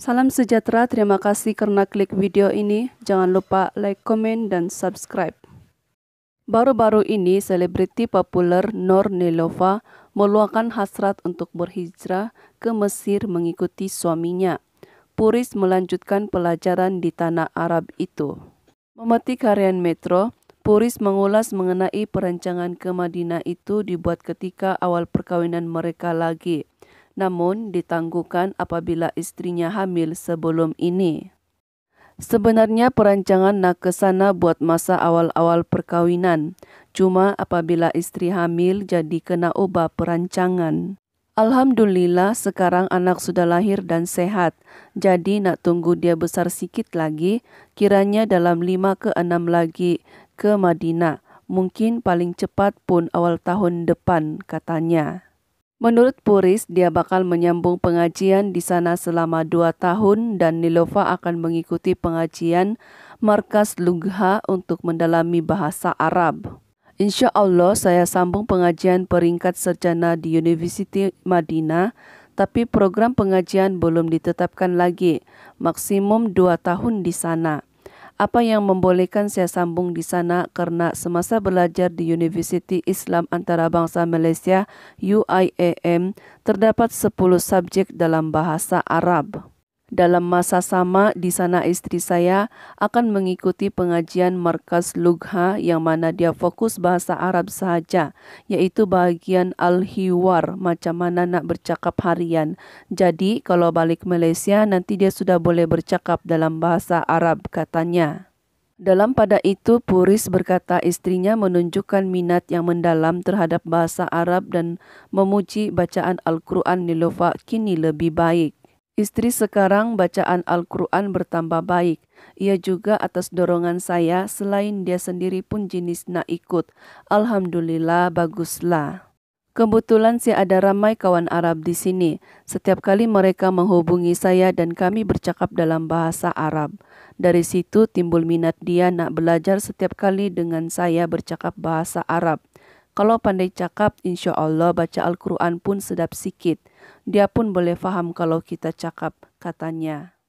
Salam sejahtera, terima kasih karena klik video ini. Jangan lupa like, komen, dan subscribe. Baru-baru ini, selebriti populer Nor Nelova meluangkan hasrat untuk berhijrah ke Mesir mengikuti suaminya. Puris melanjutkan pelajaran di tanah Arab itu. Memetik harian Metro, Puris mengulas mengenai perancangan ke Madinah itu dibuat ketika awal perkawinan mereka lagi namun ditangguhkan apabila istrinya hamil sebelum ini. Sebenarnya perancangan nak sana buat masa awal-awal perkawinan, cuma apabila istri hamil jadi kena ubah perancangan. Alhamdulillah sekarang anak sudah lahir dan sehat, jadi nak tunggu dia besar sikit lagi, kiranya dalam 5 ke 6 lagi ke Madinah, mungkin paling cepat pun awal tahun depan katanya. Menurut Puris, dia bakal menyambung pengajian di sana selama dua tahun dan Nilofa akan mengikuti pengajian Markas lugha untuk mendalami bahasa Arab. Insya Allah saya sambung pengajian peringkat sarjana di University Madinah, tapi program pengajian belum ditetapkan lagi, maksimum dua tahun di sana. Apa yang membolehkan saya sambung di sana karena semasa belajar di University Islam Antarabangsa Malaysia UIAM terdapat 10 subjek dalam bahasa Arab. Dalam masa sama, di sana istri saya akan mengikuti pengajian markas Lugha yang mana dia fokus bahasa Arab saja, yaitu bagian Al-Hiwar, macam mana nak bercakap harian. Jadi, kalau balik Malaysia, nanti dia sudah boleh bercakap dalam bahasa Arab, katanya. Dalam pada itu, Puris berkata istrinya menunjukkan minat yang mendalam terhadap bahasa Arab dan memuji bacaan Al-Quran Nilofa kini lebih baik. Istri sekarang bacaan Al-Quran bertambah baik. Ia juga atas dorongan saya, selain dia sendiri pun jenis nak ikut. Alhamdulillah, baguslah. Kebetulan sih ada ramai kawan Arab di sini. Setiap kali mereka menghubungi saya dan kami bercakap dalam bahasa Arab. Dari situ timbul minat dia nak belajar setiap kali dengan saya bercakap bahasa Arab. Kalau pandai cakap, insya Allah baca Al-Quran pun sedap sikit. Dia pun boleh faham kalau kita cakap, katanya.